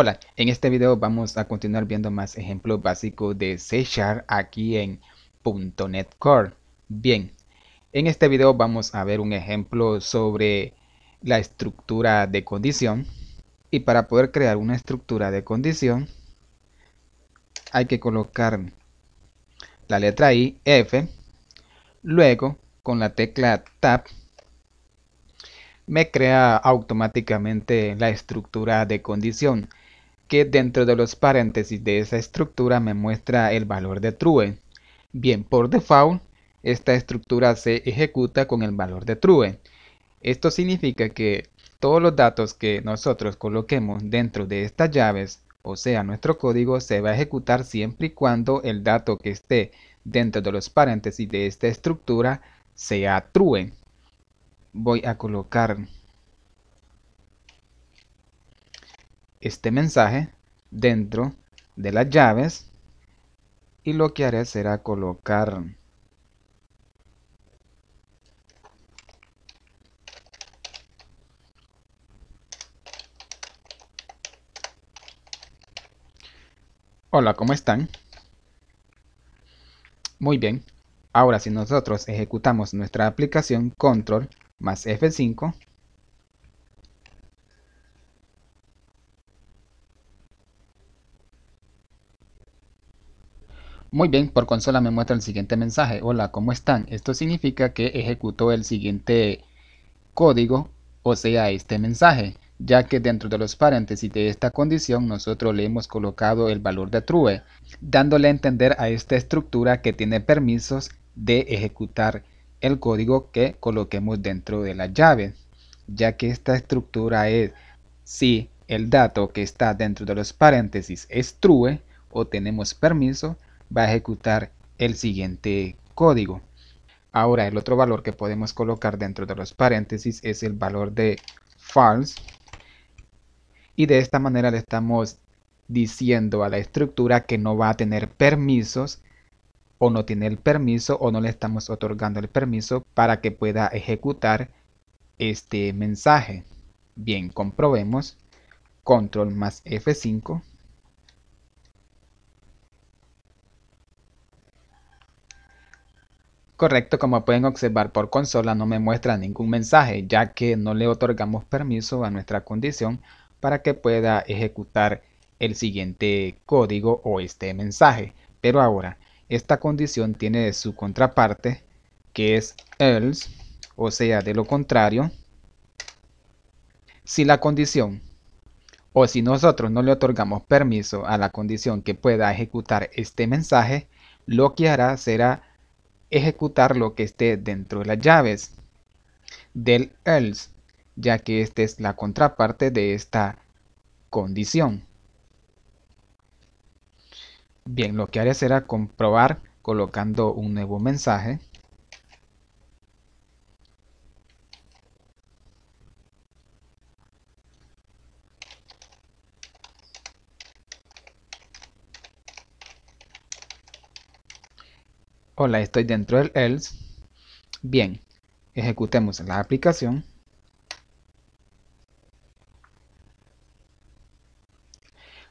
Hola, en este video vamos a continuar viendo más ejemplos básicos de C Sharp aquí en .NET Core. Bien, en este video vamos a ver un ejemplo sobre la estructura de condición. Y para poder crear una estructura de condición, hay que colocar la letra I, F, luego con la tecla Tab, me crea automáticamente la estructura de condición que dentro de los paréntesis de esa estructura me muestra el valor de true. Bien, por default, esta estructura se ejecuta con el valor de true. Esto significa que todos los datos que nosotros coloquemos dentro de estas llaves, o sea, nuestro código, se va a ejecutar siempre y cuando el dato que esté dentro de los paréntesis de esta estructura sea true. Voy a colocar este mensaje dentro de las llaves y lo que haré será colocar Hola, ¿cómo están? Muy bien, ahora si nosotros ejecutamos nuestra aplicación control más F5 Muy bien, por consola me muestra el siguiente mensaje. Hola, ¿cómo están? Esto significa que ejecutó el siguiente código, o sea, este mensaje, ya que dentro de los paréntesis de esta condición nosotros le hemos colocado el valor de true, dándole a entender a esta estructura que tiene permisos de ejecutar el código que coloquemos dentro de la llave, ya que esta estructura es si el dato que está dentro de los paréntesis es true o tenemos permiso va a ejecutar el siguiente código. Ahora el otro valor que podemos colocar dentro de los paréntesis es el valor de false y de esta manera le estamos diciendo a la estructura que no va a tener permisos o no tiene el permiso o no le estamos otorgando el permiso para que pueda ejecutar este mensaje. Bien, comprobemos. Control más F5. Correcto, como pueden observar por consola no me muestra ningún mensaje ya que no le otorgamos permiso a nuestra condición para que pueda ejecutar el siguiente código o este mensaje. Pero ahora, esta condición tiene su contraparte que es else, o sea, de lo contrario, si la condición o si nosotros no le otorgamos permiso a la condición que pueda ejecutar este mensaje, lo que hará será ejecutar lo que esté dentro de las llaves del else, ya que esta es la contraparte de esta condición. Bien, lo que haré será comprobar colocando un nuevo mensaje. Hola, estoy dentro del else. Bien, ejecutemos la aplicación.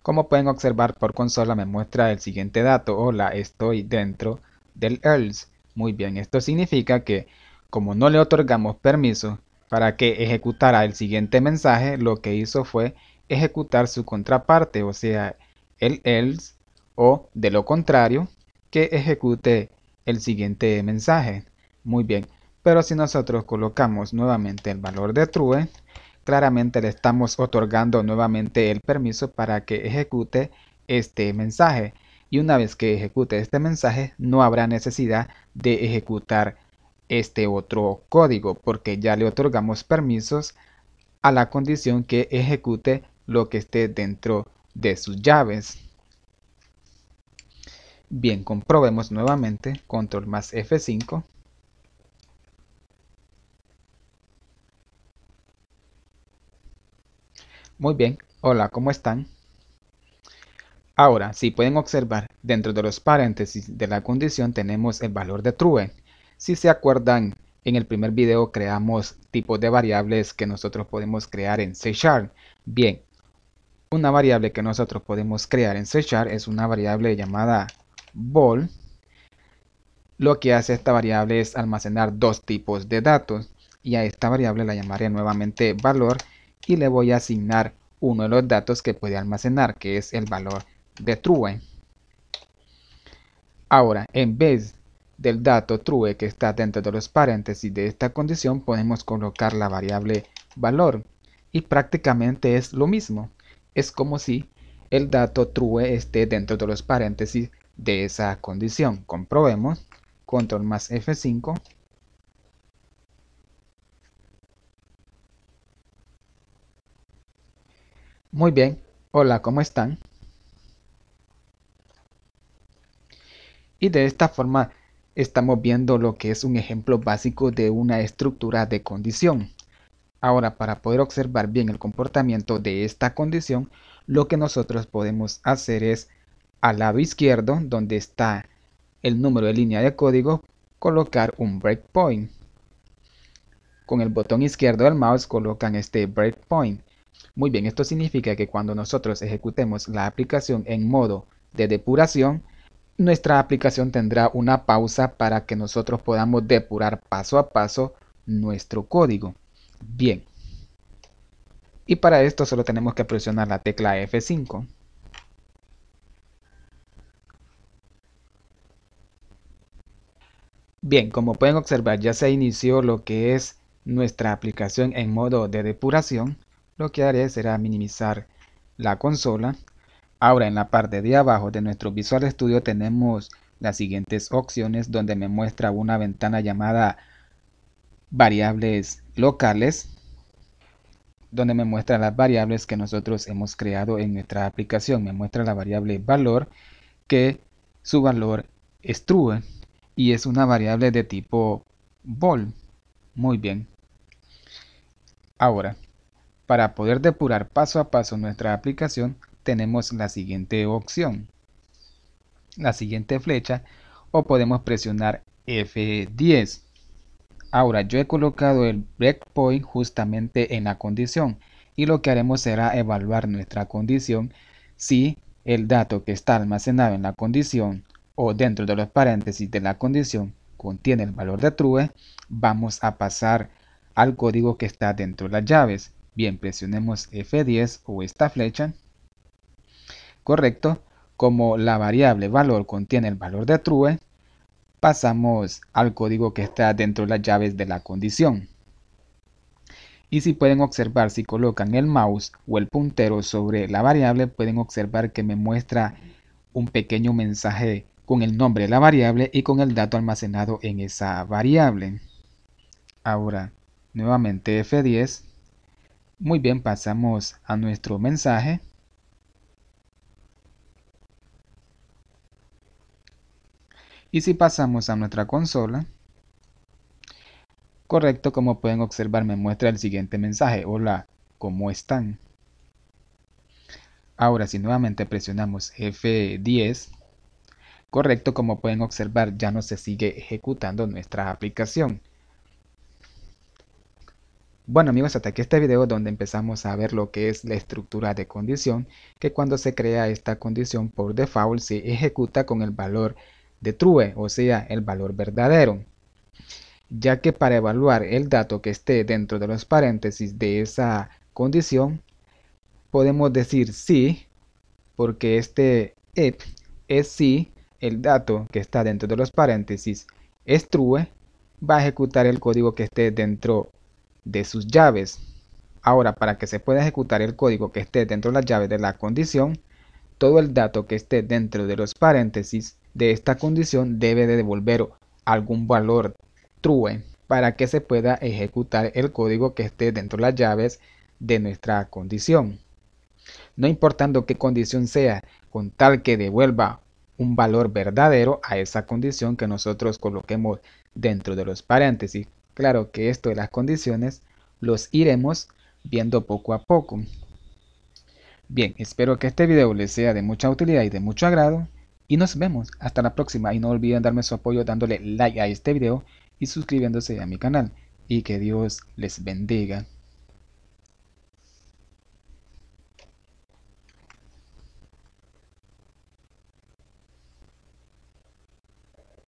Como pueden observar por consola me muestra el siguiente dato. Hola, estoy dentro del else. Muy bien, esto significa que como no le otorgamos permiso para que ejecutara el siguiente mensaje, lo que hizo fue ejecutar su contraparte, o sea, el else, o de lo contrario, que ejecute el siguiente mensaje. Muy bien, pero si nosotros colocamos nuevamente el valor de true, claramente le estamos otorgando nuevamente el permiso para que ejecute este mensaje. Y una vez que ejecute este mensaje, no habrá necesidad de ejecutar este otro código, porque ya le otorgamos permisos a la condición que ejecute lo que esté dentro de sus llaves. Bien, comprobemos nuevamente, control más F5. Muy bien, hola, ¿cómo están? Ahora, si pueden observar, dentro de los paréntesis de la condición tenemos el valor de true. Si se acuerdan, en el primer video creamos tipos de variables que nosotros podemos crear en C Bien, una variable que nosotros podemos crear en C es una variable llamada bol, lo que hace esta variable es almacenar dos tipos de datos y a esta variable la llamaré nuevamente valor y le voy a asignar uno de los datos que puede almacenar que es el valor de true ahora en vez del dato true que está dentro de los paréntesis de esta condición podemos colocar la variable valor y prácticamente es lo mismo es como si el dato true esté dentro de los paréntesis de esa condición. Comprobemos. Control más F5. Muy bien. Hola, ¿cómo están? Y de esta forma estamos viendo lo que es un ejemplo básico de una estructura de condición. Ahora, para poder observar bien el comportamiento de esta condición, lo que nosotros podemos hacer es al lado izquierdo donde está el número de línea de código colocar un breakpoint. Con el botón izquierdo del mouse colocan este breakpoint. Muy bien, esto significa que cuando nosotros ejecutemos la aplicación en modo de depuración, nuestra aplicación tendrá una pausa para que nosotros podamos depurar paso a paso nuestro código. Bien. Y para esto solo tenemos que presionar la tecla F5. Bien, como pueden observar ya se inició lo que es nuestra aplicación en modo de depuración. Lo que haré será minimizar la consola. Ahora en la parte de abajo de nuestro Visual Studio tenemos las siguientes opciones donde me muestra una ventana llamada variables locales donde me muestra las variables que nosotros hemos creado en nuestra aplicación. Me muestra la variable valor que su valor es true y es una variable de tipo bol. Muy bien. Ahora, para poder depurar paso a paso nuestra aplicación, tenemos la siguiente opción. La siguiente flecha o podemos presionar F10. Ahora yo he colocado el breakpoint justamente en la condición y lo que haremos será evaluar nuestra condición si el dato que está almacenado en la condición o dentro de los paréntesis de la condición contiene el valor de true, vamos a pasar al código que está dentro de las llaves. Bien, presionemos F10 o esta flecha. Correcto. Como la variable valor contiene el valor de true, pasamos al código que está dentro de las llaves de la condición. Y si pueden observar, si colocan el mouse o el puntero sobre la variable, pueden observar que me muestra un pequeño mensaje con el nombre de la variable y con el dato almacenado en esa variable. Ahora, nuevamente F10. Muy bien, pasamos a nuestro mensaje. Y si pasamos a nuestra consola, correcto, como pueden observar, me muestra el siguiente mensaje. Hola, ¿cómo están? Ahora, si nuevamente presionamos F10, Correcto, como pueden observar, ya no se sigue ejecutando nuestra aplicación. Bueno amigos, hasta aquí este video donde empezamos a ver lo que es la estructura de condición, que cuando se crea esta condición por default se ejecuta con el valor de true, o sea, el valor verdadero. Ya que para evaluar el dato que esté dentro de los paréntesis de esa condición, podemos decir sí, porque este if e es sí el dato que está dentro de los paréntesis es true, va a ejecutar el código que esté dentro de sus llaves. Ahora, para que se pueda ejecutar el código que esté dentro de las llaves de la condición, todo el dato que esté dentro de los paréntesis de esta condición debe de devolver algún valor true para que se pueda ejecutar el código que esté dentro de las llaves de nuestra condición. No importando qué condición sea, con tal que devuelva un valor verdadero a esa condición que nosotros coloquemos dentro de los paréntesis. Claro que esto de las condiciones los iremos viendo poco a poco. Bien, espero que este video les sea de mucha utilidad y de mucho agrado. Y nos vemos hasta la próxima. Y no olviden darme su apoyo dándole like a este video y suscribiéndose a mi canal. Y que Dios les bendiga.